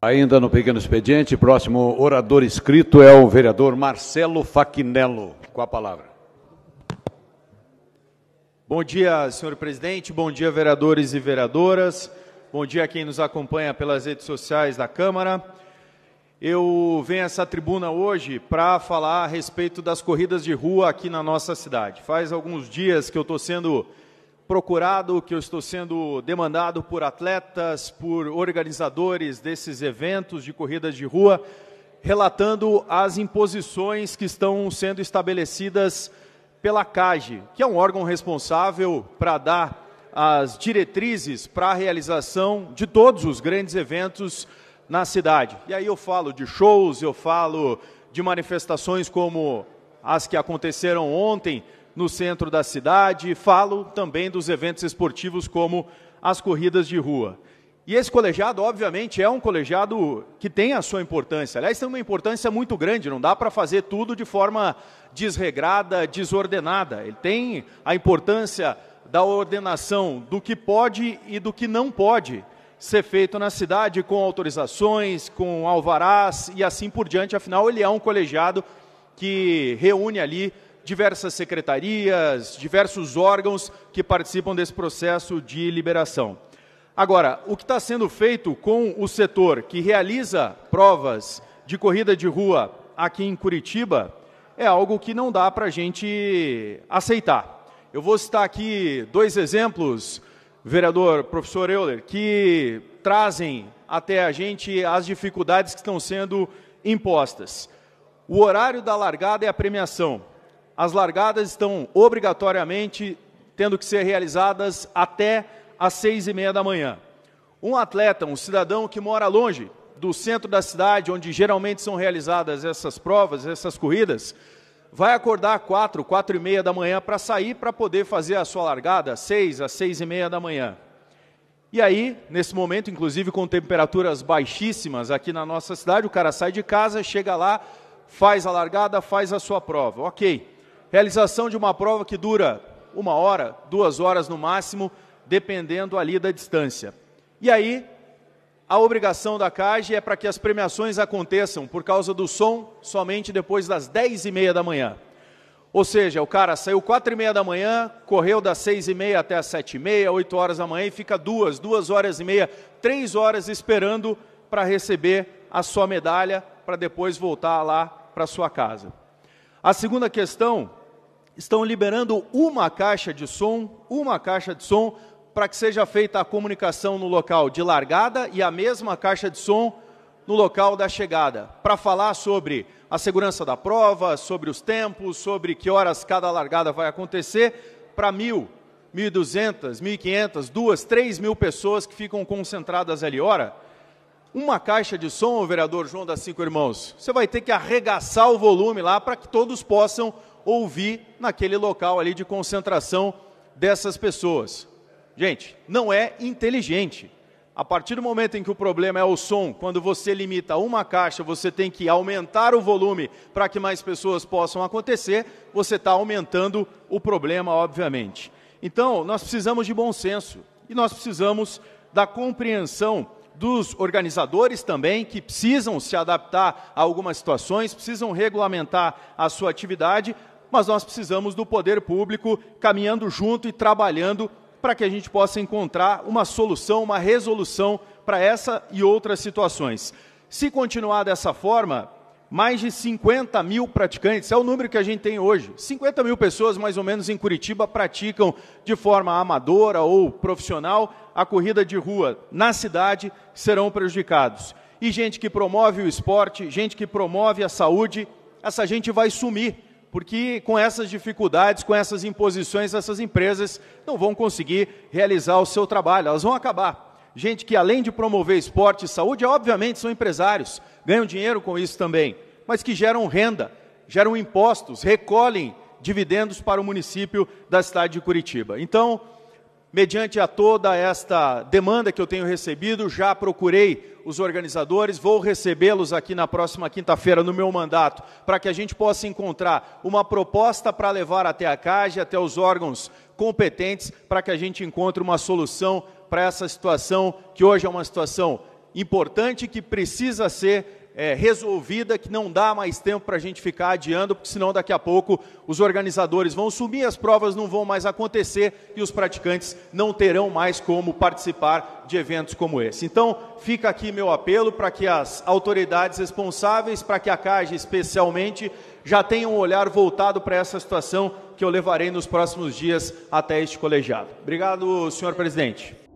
Ainda no pequeno expediente, próximo orador escrito é o vereador Marcelo Facnello, Com a palavra. Bom dia, senhor presidente. Bom dia, vereadores e vereadoras. Bom dia a quem nos acompanha pelas redes sociais da Câmara. Eu venho a essa tribuna hoje para falar a respeito das corridas de rua aqui na nossa cidade. Faz alguns dias que eu estou sendo procurado, que eu estou sendo demandado por atletas, por organizadores desses eventos de corridas de rua, relatando as imposições que estão sendo estabelecidas pela CAGE, que é um órgão responsável para dar as diretrizes para a realização de todos os grandes eventos na cidade. E aí eu falo de shows, eu falo de manifestações como as que aconteceram ontem no centro da cidade, falo também dos eventos esportivos como as corridas de rua. E esse colegiado, obviamente, é um colegiado que tem a sua importância. Aliás, tem uma importância muito grande, não dá para fazer tudo de forma desregrada, desordenada. Ele tem a importância da ordenação do que pode e do que não pode ser feito na cidade, com autorizações, com alvarás e assim por diante. Afinal, ele é um colegiado que reúne ali diversas secretarias, diversos órgãos que participam desse processo de liberação. Agora, o que está sendo feito com o setor que realiza provas de corrida de rua aqui em Curitiba é algo que não dá para a gente aceitar. Eu vou citar aqui dois exemplos, vereador professor Euler, que trazem até a gente as dificuldades que estão sendo impostas. O horário da largada e é a premiação as largadas estão obrigatoriamente tendo que ser realizadas até às seis e meia da manhã. Um atleta, um cidadão que mora longe do centro da cidade, onde geralmente são realizadas essas provas, essas corridas, vai acordar quatro, quatro e meia da manhã para sair para poder fazer a sua largada seis às seis e meia da manhã. E aí, nesse momento, inclusive com temperaturas baixíssimas aqui na nossa cidade, o cara sai de casa, chega lá, faz a largada, faz a sua prova. Ok. Realização de uma prova que dura uma hora, duas horas no máximo, dependendo ali da distância. E aí, a obrigação da CAGE é para que as premiações aconteçam por causa do som somente depois das 10 e meia da manhã. Ou seja, o cara saiu 4 e meia da manhã, correu das 6 e meia até as 7 e meia, 8 horas da manhã e fica duas, duas horas e meia, três horas esperando para receber a sua medalha para depois voltar lá para sua casa. A segunda questão estão liberando uma caixa de som, uma caixa de som, para que seja feita a comunicação no local de largada e a mesma caixa de som no local da chegada, para falar sobre a segurança da prova, sobre os tempos, sobre que horas cada largada vai acontecer, para mil, mil duzentas, e quinhentas, duas, três mil pessoas que ficam concentradas ali. Ora, uma caixa de som, vereador João das Cinco Irmãos, você vai ter que arregaçar o volume lá para que todos possam ouvir naquele local ali de concentração dessas pessoas. Gente, não é inteligente. A partir do momento em que o problema é o som, quando você limita uma caixa, você tem que aumentar o volume para que mais pessoas possam acontecer, você está aumentando o problema, obviamente. Então, nós precisamos de bom senso e nós precisamos da compreensão dos organizadores também, que precisam se adaptar a algumas situações, precisam regulamentar a sua atividade, mas nós precisamos do poder público caminhando junto e trabalhando para que a gente possa encontrar uma solução, uma resolução para essa e outras situações. Se continuar dessa forma, mais de 50 mil praticantes, é o número que a gente tem hoje. 50 mil pessoas, mais ou menos, em Curitiba praticam de forma amadora ou profissional a corrida de rua. Na cidade, serão prejudicados. E gente que promove o esporte, gente que promove a saúde, essa gente vai sumir, porque com essas dificuldades, com essas imposições, essas empresas não vão conseguir realizar o seu trabalho, elas vão acabar gente que além de promover esporte e saúde, obviamente são empresários, ganham dinheiro com isso também, mas que geram renda, geram impostos, recolhem dividendos para o município da cidade de Curitiba. Então, mediante a toda esta demanda que eu tenho recebido, já procurei os organizadores, vou recebê-los aqui na próxima quinta-feira no meu mandato, para que a gente possa encontrar uma proposta para levar até a CAGE, até os órgãos competentes, para que a gente encontre uma solução para essa situação que hoje é uma situação importante que precisa ser é, resolvida, que não dá mais tempo para a gente ficar adiando, porque senão daqui a pouco os organizadores vão sumir, as provas não vão mais acontecer e os praticantes não terão mais como participar de eventos como esse. Então, fica aqui meu apelo para que as autoridades responsáveis, para que a CAGE especialmente, já tenham um olhar voltado para essa situação que eu levarei nos próximos dias até este colegiado. Obrigado, senhor presidente.